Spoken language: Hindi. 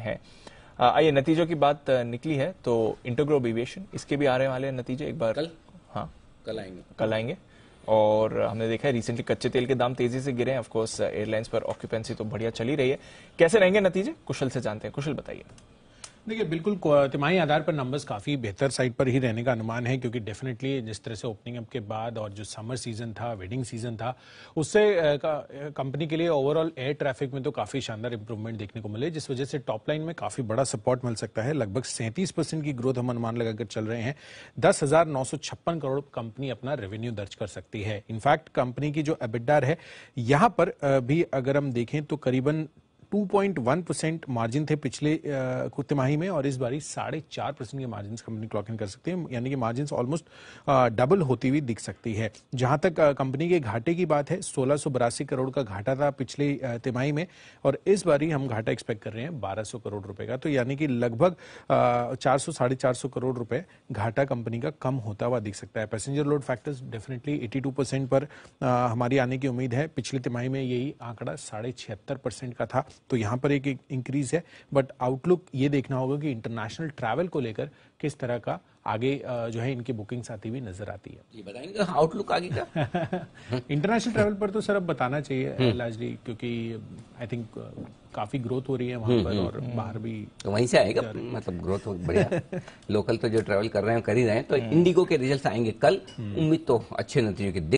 हैं आइए नतीजों की बात निकली है तो इंटरग्रो एविएशन इसके भी आने वाले नतीजे एक बार कल हाँ कल आएंगे कल आएंगे और हमने देखा है रिसेंटली कच्चे तेल के दाम तेजी से गिरे हैं ऑफकोर्स एयरलाइंस पर ऑक्यूपेंसी तो बढ़िया चली रही है कैसे रहेंगे नतीजे कुशल से जानते हैं कुशल बताइए देखिए बिल्कुल तिमाही आधार पर नंबर्स काफ़ी बेहतर साइड पर ही रहने का अनुमान है क्योंकि डेफिनेटली जिस तरह से ओपनिंग अप के बाद और जो समर सीजन था वेडिंग सीजन था उससे कंपनी के लिए ओवरऑल एयर ट्रैफिक में तो काफ़ी शानदार इंप्रूवमेंट देखने को मिले जिस वजह से टॉप लाइन में काफ़ी बड़ा सपोर्ट मिल सकता है लगभग सैंतीस की ग्रोथ हम अनुमान लगाकर चल रहे हैं दस करोड़ कंपनी अपना रेवेन्यू दर्ज कर सकती है इनफैक्ट कंपनी की जो एबिडार है यहाँ पर भी अगर हम देखें तो करीबन 2.1 परसेंट मार्जिन थे पिछले तिमाही में और इस बारी साढ़े चार परसेंट के मार्जिन कंपनी क्लॉक इन कर सकती है यानी कि मार्जिन ऑलमोस्ट डबल होती हुई दिख सकती है जहां तक कंपनी के घाटे की बात है सोलह करोड़ का घाटा था पिछले तिमाही में और इस बारी हम घाटा एक्सपेक्ट कर रहे हैं बारह करोड़ रुपए का तो यानी कि लगभग चार सौ साढ़े चार सौ करोड़ रुपए घाटा कंपनी का कम होता हुआ दिख सकता है passenger load factors definitely 82 percent पर आ, हमारी आने की उम्मीद है पिछले तिमाही में यही आंकड़ा साढ़े छिहत्तर परसेंट का था तो यहाँ पर एक इंक्रीज है बट आउटलुक ये देखना होगा कि इंटरनेशनल ट्रैवल को लेकर किस तरह का आगे जो है इनकी बुकिंग्स आती हुई नजर आती है ये बताएंगे आउटलुक आगे का इंटरनेशनल ट्रैवल पर तो सर अब बताना चाहिए हम्म। लार्जली क्योंकि आई थिंक काफी ग्रोथ हो रही है वहाँ हम्म, पर हम्म। और बाहर भी तो वहीं से आएगा मतलब ग्रोथ हो बढ़िया लोकल तो जो ट्रैवल कर रहे हैं कर ही रहे हैं तो इंडिगो के रिजल्ट आएंगे कल उम्मीद तो अच्छे नतीजों की